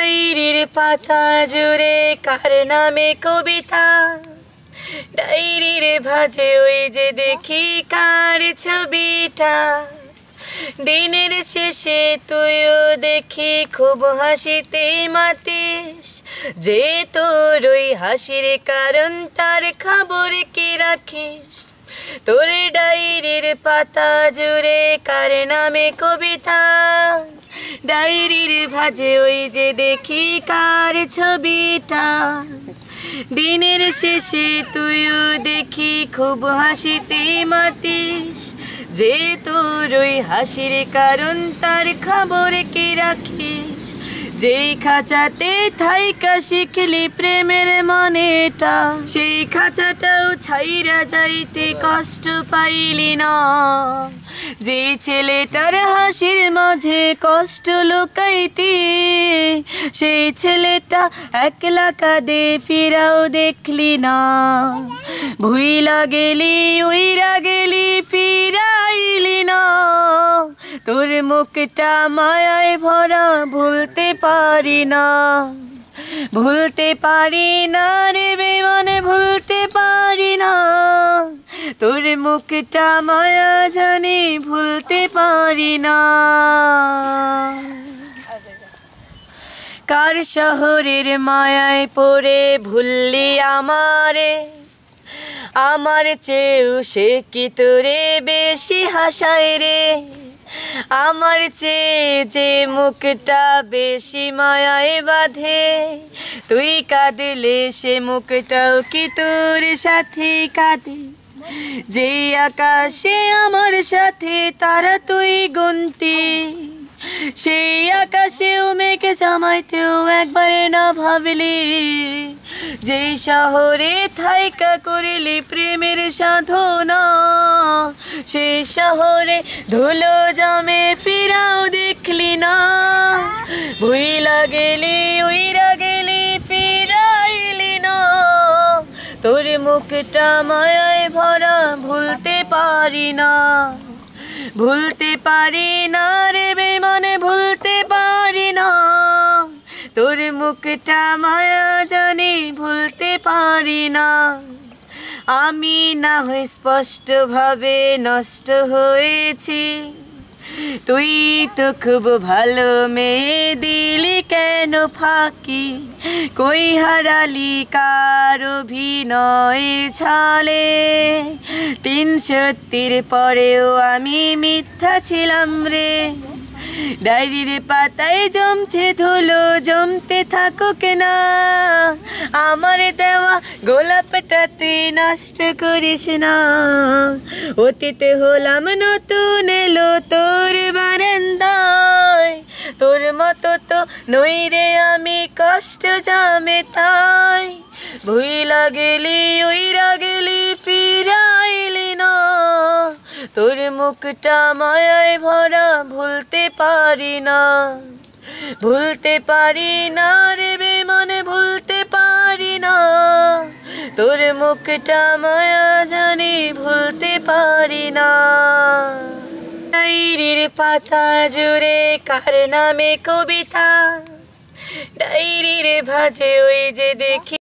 ডাইরির পাতা জুড়ে কার নামে কবিতা ডায়েরির ভাজে ওই যে দেখি কার ছবিটা দিনের শেষে তুইও দেখি খুব হাসিতে মাতিস যে তোর ওই হাসির কারণ তার খবর কি রাখিস তোর ডাইরির পাতা জুড়ে কার নামে কবিতা ডাইরি ভাজে ওই যে দেখি কার ছবিটা দিনের শেষে তুইও দেখি খুব হাসিতে মাতিস যে তোর ওই হাসির কারণ তার খবর কি রাখিস যেই খাঁচাতে থাইকা শিখলি প্রেমের মনেটা সেই খাঁচাটাও ছাইরা যাইতে কষ্ট পাইলি না যে ছেলেটার হাসির মাঝে কষ্ট লুকাইতে সেই ছেলেটা একলা কাঁদে ফিরাও দেখলি না ভুইলা গেলি উইরা গেলি ফিরাইলি না তোর মুখটা মায়ায় ভরা ভুলতে পারি না ভুলতে পারি না রে বেমানে ভুল মুখটা মায়া জানি ভুলতে পারি না কার শহরের মায়ায় পড়ে ভুললি আমারে আমার চেয়েও সে কি তোরে বেশি হাসায় রে আমার চেয়ে যে মুখটা বেশি মায়ায় বাঁধে তুই কাঁদলে সে মুখটাও কি তোর সাথে কাঁদে যে আকাশে আমার সাথে তারা তুই গুনতি সেই আকাশেও মেঘে জামাইতেও একবার না ভাবলি যে শহরে থাইকা করিলি প্রেমের সাধনা সে শহরে ধুলো জামে ফিরাও দেখলি না ভুই লাগেলি ওই বুকটা মায়ায় ভরা ভুলতে পারি না ভুলতে পারি না রে বেমানে ভুলতে পারি না তোর মুখটা মায়া জানি ভুলতে পারি না আমি না হয় স্পষ্টভাবে নষ্ট হয়েছি তুই তো খুব ভালো মেয়ে দিল ফাঁকি কই হারালি কার অভিনয় ছালে তিন সত্যির পরেও আমি মিথ্যা ছিলাম রে ডায়রির পাতায় জমছে ধুলো জমতে থাকো না আমার দেওয়া গোলাপটা তুই নষ্ট করিস না অতীতে হলাম নতুন এলো তোর বারান্দায় তোর মতো নই রে আমি কষ্ট জামে তাই ভুই লাগেলি ওই রাগেলি ফিরাইলি না তোর মুখটা মায়ায় ভরা ভুলতে পারি না ভুলতে পারি না রে বেমনে ভুলতে পারি না তোর মুখটা মায়া জানি ভুলতে পারি না ডাইরির পাতা জুড়ে কার নামে কবিতা ডাইরির ভাজে ওই যে দেখি